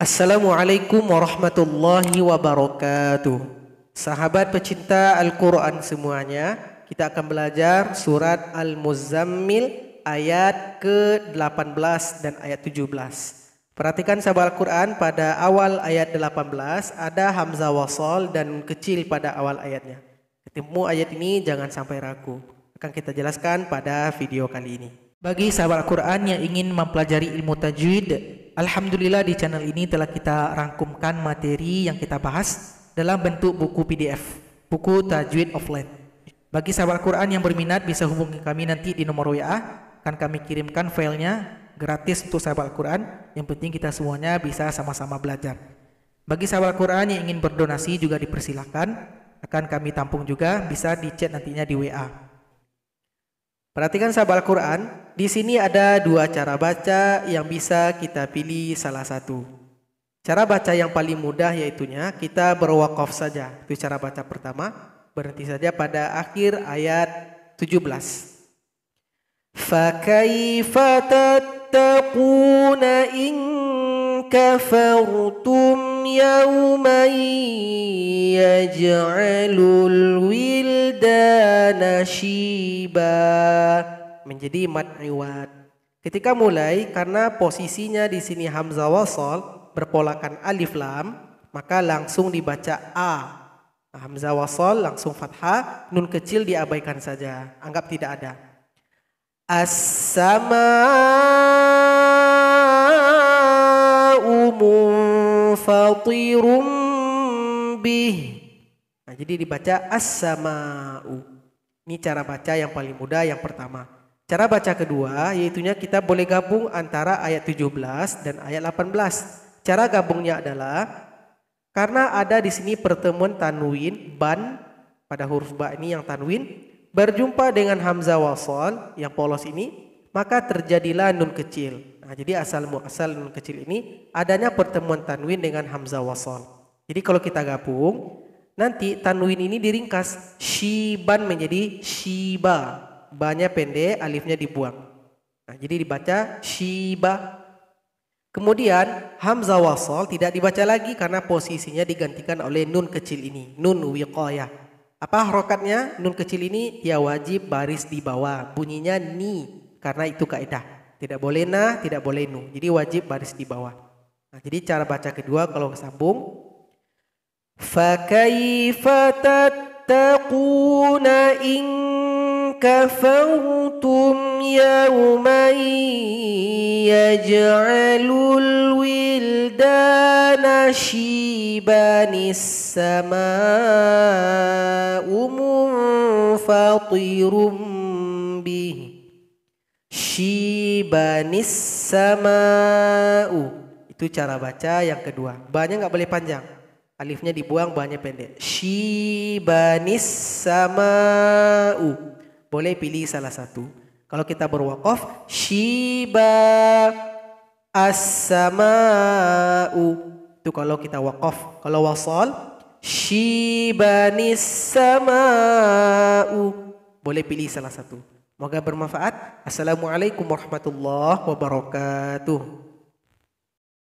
Assalamualaikum warahmatullahi wabarakatuh. Sahabat pecinta Al-Quran semuanya, kita akan belajar surat Al-Muzammil ayat ke-18 dan ayat 17. Perhatikan sahabat Al-Quran pada awal ayat 18 ada Hamzah wasol dan kecil pada awal ayatnya. Ketemu ayat ini jangan sampai ragu. Akan kita jelaskan pada video kali ini. Bagi sahabat Al-Quran yang ingin mempelajari ilmu tajwid, Alhamdulillah di channel ini telah kita rangkumkan materi yang kita bahas dalam bentuk buku PDF, buku Tajwid Offline. Bagi sahabat Quran yang berminat bisa hubungi kami nanti di nomor WA, akan kami kirimkan filenya gratis untuk sahabat Quran. Yang penting kita semuanya bisa sama-sama belajar. Bagi sahabat Quran yang ingin berdonasi juga dipersilahkan, akan kami tampung juga bisa di chat nantinya di WA. Perhatikan sahabat Al-Quran, di sini ada dua cara baca yang bisa kita pilih salah satu. Cara baca yang paling mudah yaitunya kita berwakaf saja. Itu cara baca pertama. Berhenti saja pada akhir ayat 17. فَكَيْفَ تَتَّقُونَ إِن كَفَرْتُمْ يَوْمًا يَجْعَلُ الْوِلْدَانَ شِيبًا tiba menjadi mad riwat. Ketika mulai karena posisinya di sini hamzah Wasol berpolakan alif lam, maka langsung dibaca a. Nah, hamzah Wasol langsung fathah, nun kecil diabaikan saja, anggap tidak ada. As-sama'u bih. Nah, jadi dibaca as ini cara baca yang paling mudah yang pertama. Cara baca kedua yaitunya kita boleh gabung antara ayat 17 dan ayat 18. Cara gabungnya adalah karena ada di sini pertemuan tanwin ban pada huruf ba ini yang tanwin berjumpa dengan hamzah wasol yang polos ini maka terjadilah nun kecil. Nah, jadi asal muasal nun kecil ini adanya pertemuan tanwin dengan hamzah wasol. Jadi kalau kita gabung Nanti tanwin ini diringkas shiban menjadi shiba. Banya pendek, alifnya dibuang. Nah, jadi dibaca shiba. Kemudian hamzah wasol tidak dibaca lagi karena posisinya digantikan oleh nun kecil ini, nun wiqayah. Apa harokatnya? Nun kecil ini ya wajib baris di bawah. Bunyinya ni karena itu kaidah. Tidak boleh na, tidak boleh nu. Jadi wajib baris di bawah. Nah, jadi cara baca kedua kalau sambung فكيف تتقون إن كفرتم يوما يجعل الولدان شيبا السماء منفطر به Shibanis السماء. Itu cara baca yang kedua. Banyak nggak boleh panjang. Alifnya dibuang, bahannya pendek. Shibanis sama u, Boleh pilih salah satu. Kalau kita berwakaf, Shiba as u. Itu kalau kita wakaf. Kalau wasal, Shibanis sama u. Boleh pilih salah satu. Moga bermanfaat. Assalamualaikum warahmatullahi wabarakatuh.